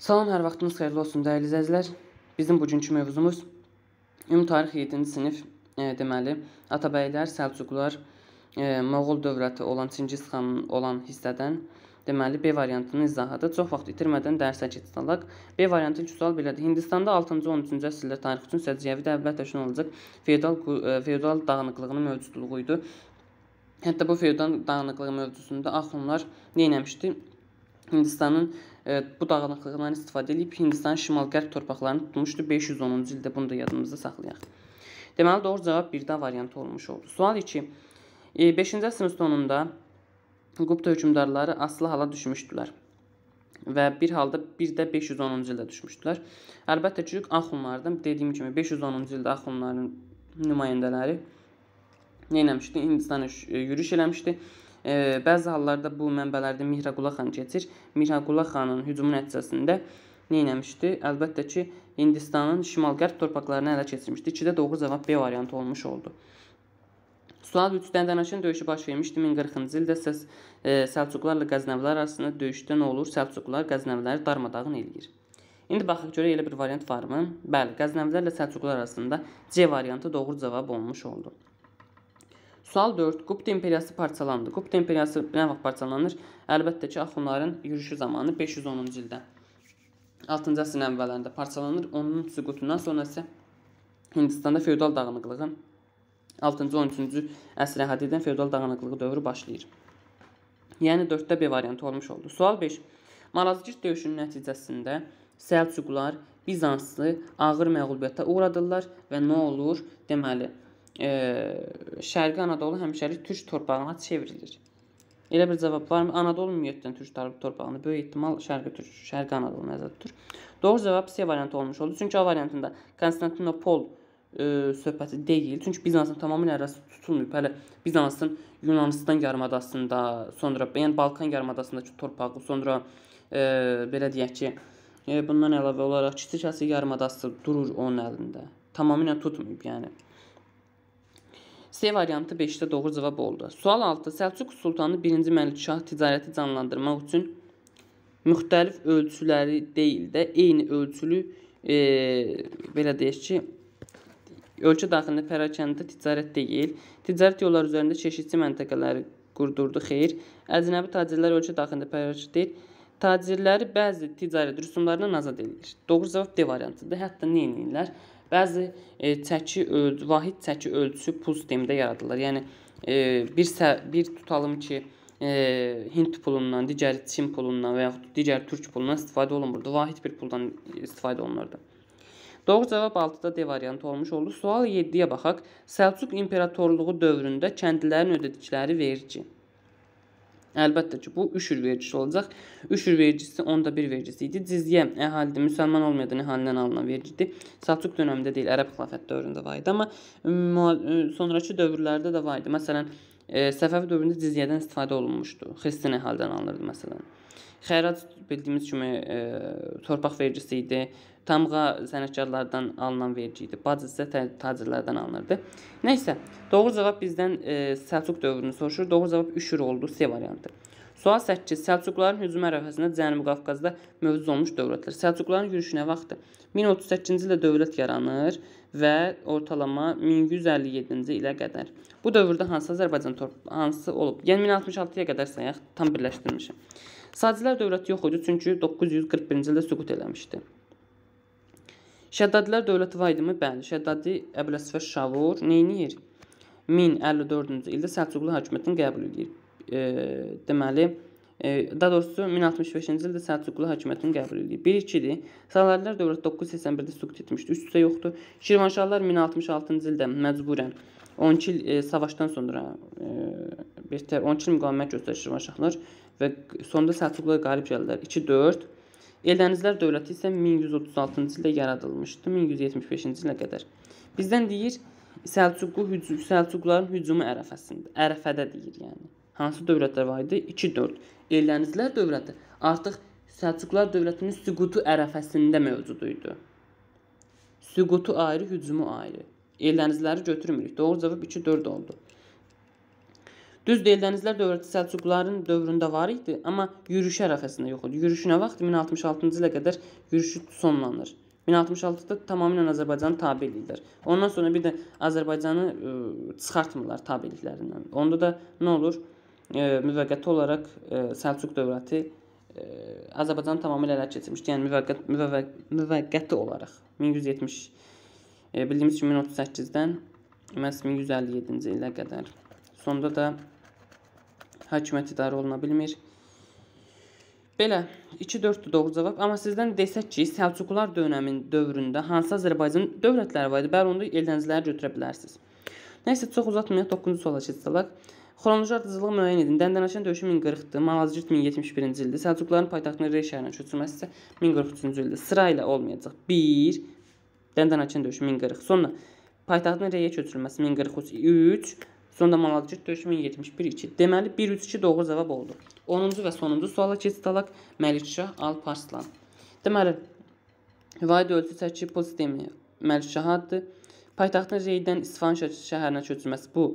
Salam, hər vaxtınız xeyirli olsun dəyərli izləyicilər. Bizim bugünkü mövzumuz ümumi tarix 7-ci sinif, e, deməli, Atabəylər, Səlcuqlar, e, Moğol dövləti olan Çingiz xanın olan hissədən, deməli, B variantının izahadır. Çox vaxt itirmədən dərsə keçsək, B variantı ilk sual belədir. Hindistanda 6-13-cü əsrlər tarix üçün səciyyəvi dövlət təşkil olunacaq feodal e, feodal dağınıqlığının mövcudluğu idi. Hətta bu feodal dağınıqlığı mövzusunda axunlar nə etmişdi? Hindistanın bu dağınıqlıqdan istifadə edib Hindistanın şimal-qərb torpaqlarını tutmuşdu 510-cu ildə. Bunu da yadımızda saxlayaq. Deməli doğru cavab 1-də variant olmuş oldu. Sual 2. 5-ci əsrin sonunda Qupta hökmdarları aslı hala düşmüşdülər və bir halda bir də 510-cu ildə düşmüşdülər. Əlbəttə ki, axunlardan dediyim kimi 510-cu ildə axunların nümayəndələri nə etmişdi? Hindistana yürüş eləmişdi E, bəzi hallarda bu mənbələrdə Mihraqula xan keçir. Mihraqula xanın hücumu nəticəsində nə etmişdi? Əlbəttə ki, Hindistanın şimal-qərb torpaqlarını ələ keçirmişdi. 2-də 9 cavab B variantı olmuş oldu. Suad 3 Dəndənaşın döyüşü baş vermişdi 1040-cı ildə səs, e, Səlcuqlarla Qəznəvilər arasında döyüşdə nə olur? Səlcuqlar Qəznəviləri darmadağın eləyir. İndi baxaq görə elə bir variant varmı? Bəli, Qəznəvilərlə Səlcuqlar arasında C variantı doğru cavab olmuş oldu. Sual 4. Qubd imperiyası parçalandı. Qubd imperiyası nə vaxt parçalanır? Əlbəttə ki, axunların yürüşü zamanı 510-cu ildə. 6-cı əsrin əvvəllərində parçalanır. Onun süqutundan sonra isə Hindistanda feodal dağınıqlığın 6-cı 13-cü əsrə hədd edən feodal dağınıqlığı dövrü başlayır. Yəni 4-də B variantı olmuş oldu. Sual 5. Malazgirt döyüşünün nəticəsində Səlcuqlar Bizanslı ağır məğlubiyyətə uğradılar və nə olur? Deməli, Şərqi Anadolu həmişəlik türk torpağına çevrilir. Elə bir cavab varmı? Anadolu ümumiyyətlə türk torpağını böyük ehtimal Şərqi Türk, Şərqi Anadolu nəzərdə tutur. Doğru cavab C variantı olmuş oldu. Çünki A variantında Konstantinopol ə, söhbəti deyil. Çünki Bizansın tamamilə ərazisi tutulmayıb. Hələ Bizansın Yunanistan yarımadasında, sonra yəni Balkan yarımadasındakı torpağı, sonra ə, belə deyək ki, ə, bundan əlavə olaraq Kiçik Asiya yarımadası durur onun əlində. Tamamilə tutmayıb, yəni. C variantı 5-də doğru cavab oldu. Sual 6. Səlcuq sultanı 1-ci Məlikşah ticarəti canlandırmaq üçün müxtəlif ölçüləri deyil də eyni ölçülü e, belə deyək ki, ölkə daxilində pərakəndə ticarət deyil, ticarət yolları üzərində çeşidli məntəqələri qurdurdu. Xeyr, əcnəbi tacirlər ölkə daxilində pərakəndə deyil, tacirləri bəzi ticarət rüsumlarından azad edilir. Doğru cavab D variantıdır. Hətta nə edirlər? Bəzi e, çəki ölçü, vahid çəki ölçüsü pul sistemində yaradılır. Yəni e, bir bir tutalım ki, e, Hind pulundan, digəri Çin pulundan və yaxud digər türk pulundan istifadə olunmurdu. Vahid bir puldan istifadə olunurdu. Doğru cavab 6-da D variantı olmuş oldu. Sual 7-yə baxaq. Səlcuq imperatorluğu dövründə kəndlilərin ödədikləri vergi. Əlbəttə ki, bu üşür vergisi olacaq. Üşür vergisi onda bir vergisi idi. Cizyə əhalidə müsəlman olmayan əhalidən alınan vergidir. Səlcuq dövründə deyil, Ərəb xilafət dövründə var idi, amma sonrakı dövrlərdə də var idi. Məsələn, Səfəvi dövründə cizyədən istifadə olunmuşdu. Xristian əhalidən alınırdı məsələn. Xərac bildiyimiz kimi ə, torpaq vergisi idi. Tamğa sənətkarlardan alınan vergi idi. Bac isə tacirlərdən alınırdı. Nə isə, doğru cavab bizdən e, Səlcuq dövrünü soruşur. Doğru cavab Üşür oldu C variantı. Sual 8. Səlcuqların hücum ərəfəsində Cənubi Qafqazda mövcud olmuş dövlətlər. Səlcuqların yürüşünə vaxtı 1038-ci ildə dövlət yaranır və ortalama 1157-ci ilə qədər. Bu dövrdə hansı Azərbaycan hansı olub? Yəni 1066-ya qədər sayaq tam birləşdirmişəm. Sacilər dövləti yox idi, çünki 941-ci ildə süqut eləmişdi. Şəddadilər dövləti var idimi? Bəli. Şəddadi Əbüləsifə Şavur neynir? 1054-cü ildə Səlcuqlu hakimiyyətini qəbul edir. E, deməli, e, daha doğrusu 1065-ci ildə Səlcuqlu hakimiyyətini qəbul edir. 1-2-dir. Salarilər dövləti 981-də süqut etmişdi. Üst-üstə yoxdur. Şirvanşahlar 1066-cı ildə məcburən 12 il e, savaşdan sonra e, bir 12 il müqavimət göstərir Şirvanşahlar və sonda Səlcuqlular qalib gəldilər. 2-4 Eldənizlər dövləti isə 1136-cı ildə yaradılmışdı, 1175-ci ilə qədər. Bizdən deyir Səlcuqlu hücum Səlcuqların hücumu ərəfəsində, ərəfədə deyir yəni. Hansı dövlətlər var idi? 2-4. Eldənizlər dövləti artıq Səlcuqlar dövlətinin süqutu ərəfəsində mövcud idi. Süqutu ayrı, hücumu ayrı. Eldənizləri götürmürük. Doğru cavab 2-4 oldu. Düzdür, dənizlər dövləti Səlcuqların dövründə var idi, amma yürüşü ərəfəsində yox idi. Yürüşü nə vaxt? 1066-cı ilə qədər yürüşü sonlanır. 1066-da tamamilə Azərbaycan tabelidir. Ondan sonra bir də Azərbaycanı ə, çıxartmırlar tabeliliklərindən. Onda da nə olur? E, müvəqqəti olaraq e, Səlcuq dövləti e, Azərbaycan tamamilə ələ keçirmişdi. Yəni müvəqqət müvəqqət, müvəqqəti olaraq 1170 e, bildiyimiz kimi 1038-dən məhz 1157-ci ilə qədər Sonda da hakimiyyət idarə oluna bilmir. Belə 2-4-dür doğru cavab. Amma sizdən desək ki, Səlcuqlar dövrünün dövründə hansı Azərbaycan dövlətləri var idi? Bəli, onu elənizləri götürə bilərsiniz. Nəysə çox uzatmayaq 9-cu suala keçsək. Xronoloji ardıcılıq müəyyən edin. Dəndənaşan döyüşü 1040-dır, Malazgirt 1071-ci ildir. Səlcuqların paytaxtının Rey şəhərinə köçürməsi isə 1043-cü ildir. Sıra ilə olmayacaq. 1. Dəndənaşan döyüşü 1040. Sonra paytaxtın Reyə köçürülməsi 1043. 3. 0,4-1071-2. Deməli, 1-3-2 doğru cavab oldu. 10-cu və sonuncu suala keçid alaq. Məlikşah Alparslan. Deməli, Vaid ölçü çəki pul sistemi Məlikşahaddır. Paytaxtın reydən İsfahan şəhərinə köçürməsi bu.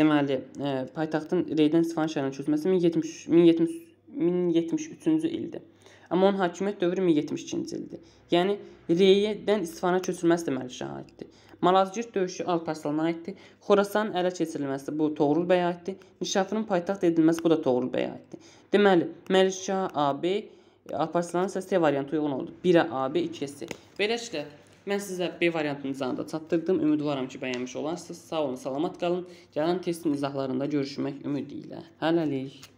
Deməli, e, paytaxtın reydən İsfahan şəhərinə köçürməsi 1070, 1070, 1073-cü ildir. Amma onun hakimiyyət dövrü 1072-ci ildir. Yəni, reydən İsfahana köçürməsi də Məlikşahaddır. Malazgirt döyüşü Alparslan'a aiddir. Xorasanın ələ keçirilməsi bu Toğrul bəyə aiddir. Nişafırın paytaxt edilməsi bu da Toğrul bəyə aiddir. Deməli, Məlikşah AB e, Alparslanın isə C variantı uyğun oldu. 1-ə AB, 2-ə C. Beləliklə Mən sizə B variantını da çatdırdım. Ümidvaram ki, bəyənmiş olarsınız. Sağ olun, salamat qalın. Gələn testin izahlarında görüşmək ümidi ilə. Hələlik.